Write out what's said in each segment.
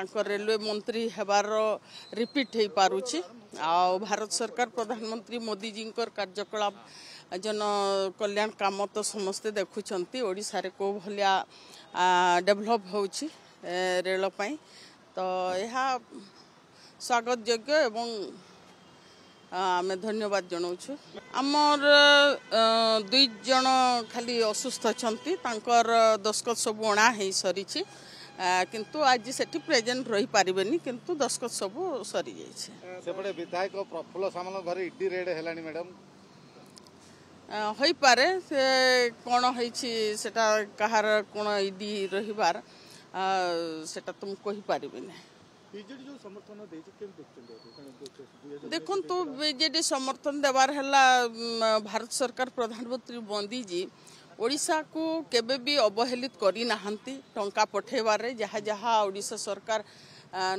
ତାଙ୍କ ରେଲୱେ ମନ୍ତ୍ରୀ ହେବାର ରିପିଟ୍ ହୋଇପାରୁଛି ଆଉ ଭାରତ ସରକାର ପ୍ରଧାନମନ୍ତ୍ରୀ ମୋଦିଜୀଙ୍କର କାର୍ଯ୍ୟକଳାପ ଜନ କଲ୍ୟାଣ କାମ ତ ସମସ୍ତେ ଦେଖୁଛନ୍ତି ଓଡ଼ିଶାରେ କେଉଁ ଭଳିଆ ଡେଭଲପ୍ ହେଉଛି ରେଳ ପାଇଁ ତ ଏହା ସ୍ୱାଗତଯୋଗ୍ୟ ଏବଂ ଆମେ ଧନ୍ୟବାଦ ଜଣାଉଛୁ ଆମର ଦୁଇ ଜଣ ଖାଲି ଅସୁସ୍ଥ ଅଛନ୍ତି ତାଙ୍କର ଦସ୍ତଖତ ସବୁ ଅଣା ହେଇ ସରିଛି কিন্তু আজি সেটি প্রেজেন্ট রহিপারিবেনি কিন্তু দস্কত সবু সরি যাইছে সেপটে বিধায়ক প্রফুল্ল সামল ঘরে ইডি রেড হেলানি ম্যাডাম হইপারে সে কোণ হয়েছি সেটা কাহার কোণ ইডি রহিবার সেটা তুমি কহিপারিবি না দেখন্তু বিজেডি সমর্থন দেবার হেলা ভারত সরকার প্রধানমন্ত্রী মোদিজী ଓଡ଼ିଶାକୁ କେବେ ବି ଅବହେଳିତ କରିନାହାନ୍ତି ଟଙ୍କା ପଠାଇବାରେ ଯାହା ଯାହା ଓଡ଼ିଶା ସରକାର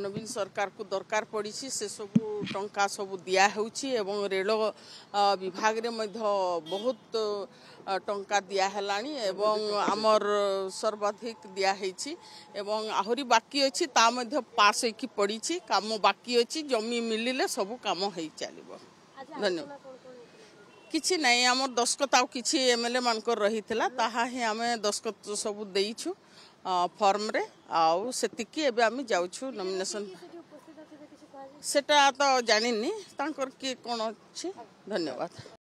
ନବୀନ ସରକାରକୁ ଦରକାର ପଡ଼ିଛି ସେସବୁ ଟଙ୍କା ସବୁ ଦିଆହେଉଛି ଏବଂ ରେଳ ବିଭାଗରେ ମଧ୍ୟ ବହୁତ ଟଙ୍କା ଦିଆହେଲାଣି ଏବଂ ଆମର ସର୍ବାଧିକ ଦିଆହେଇଛି ଏବଂ ଆହୁରି ବାକି ଅଛି ତା ମଧ୍ୟ ପାସ୍ ହେଇକି ପଡ଼ିଛି କାମ ବାକି ଅଛି ଜମି ମିଳିଲେ ସବୁ କାମ ହେଇ ଚାଲିବ ଧନ୍ୟବାଦ କିଛି ନାହିଁ ଆମର ଦସ୍ତଖତ ଆଉ କିଛି ଏମ୍ଏଲ୍ଏ ମାନଙ୍କର ରହିଥିଲା ତାହା ହିଁ ଆମେ ଦସ୍ତଖତ ସବୁ ଦେଇଛୁ ଫର୍ମରେ ଆଉ ସେତିକି ଏବେ ଆମେ ଯାଉଛୁ ନମିନେସନ୍ ସେଟା ତ ଜାଣିନି ତାଙ୍କର କିଏ କ'ଣ ଅଛି ଧନ୍ୟବାଦ